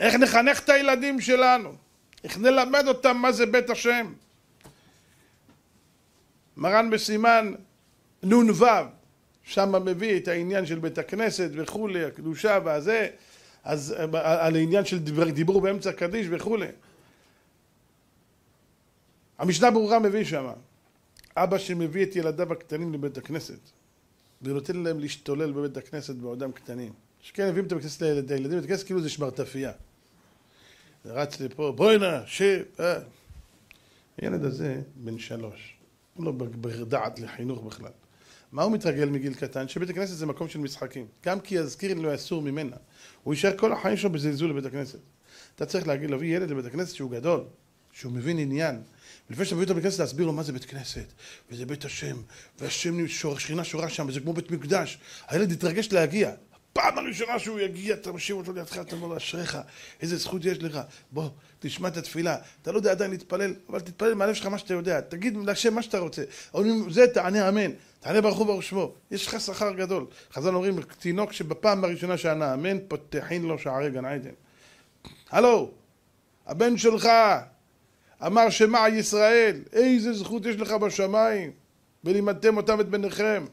איך נחנך את הילדים שלנו? איך נלמד אותם מה זה בית השם? מרן בסימן נ"ו, שם מביא את העניין של בית הכנסת וכולי, הקדושה והזה, אז על העניין של דיבור, דיבור באמצע קדיש וכולי. המשנה ברורה מביא שמה, אבא שמביא את ילדיו הקטנים לבית הכנסת ונותן להם להשתולל בבית הכנסת בעודם קטנים. שכן מביאים את הכסף לילדים, את הכסף כאילו זה שמרטפייה. רץ לפה, בואי נא, שב. אה. הילד הזה בן שלוש, הוא לא בדעת לחינוך בכלל. מה הוא מתרגל מגיל קטן? שבית הכנסת זה מקום של משחקים. גם כי יזכיר לו אסור ממנה. הוא יישאר כל החיים שלו בזלזול לבית הכנסת. אתה צריך להגיד, להביא ילד לבית הכנסת שהוא גדול, שהוא מבין עניין. ולפני שאתה מביא אותו לבית הכנסת, להסביר לו מה זה בית כנסת, וזה בית השם, והשם, שור, שכינה שורה שם, וזה כמו בית מקדש. הילד יתרגש להגיע. פעם הראשונה שהוא יגיע, תמשיך אותו לידך, תבוא לאשריך, איזה זכות יש לך. בוא, תשמע את התפילה. אתה לא יודע עדיין להתפלל, אבל תתפלל מהלב שלך מה שאתה יודע. תגיד להשם מה שאתה רוצה. אומרים, זה תענה אמן. תענה ברוך הוא ברוך שמו. יש לך שכר גדול. חז"ל אומרים, תינוק שבפעם הראשונה שענה אמן, פותחין לו שערי גן עדן. הלו, הבן שלך אמר שמע ישראל, איזה זכות יש לך בשמיים, ולימדתם אותם את בניכם.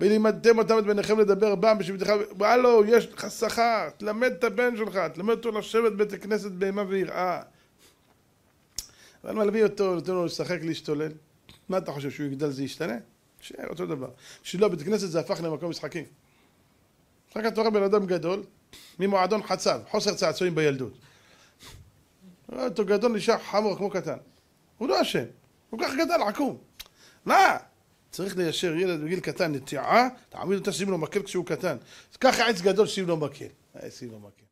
ולימדתם אותם את בניכם לדבר בם בשבתך, הלו, יש לך שכר, תלמד את הבן שלך, תלמד אותו לשבת בית הכנסת בהמה ויראה. אבל מלווה אותו, נותן לו לשחק, להשתולל. מה אתה חושב, שהוא יגדל זה ישתנה? שיהיה אותו דבר. שלא, בית כנסת זה הפך למקום משחקים. משחק התורה בן אדם גדול, ממועדון חצב, חוסר צעצועים בילדות. רואה אותו גדול נשאר חמור כמו קטן. הוא לא אשם, הוא כך גדל, עקום. מה? צריך ליישר ילד בגיל קטן נטיעה, תעמיד אותה שים לו מקל כשהוא קטן. אז ככה עץ גדול שים לו מקל. אה, שים לו מקל.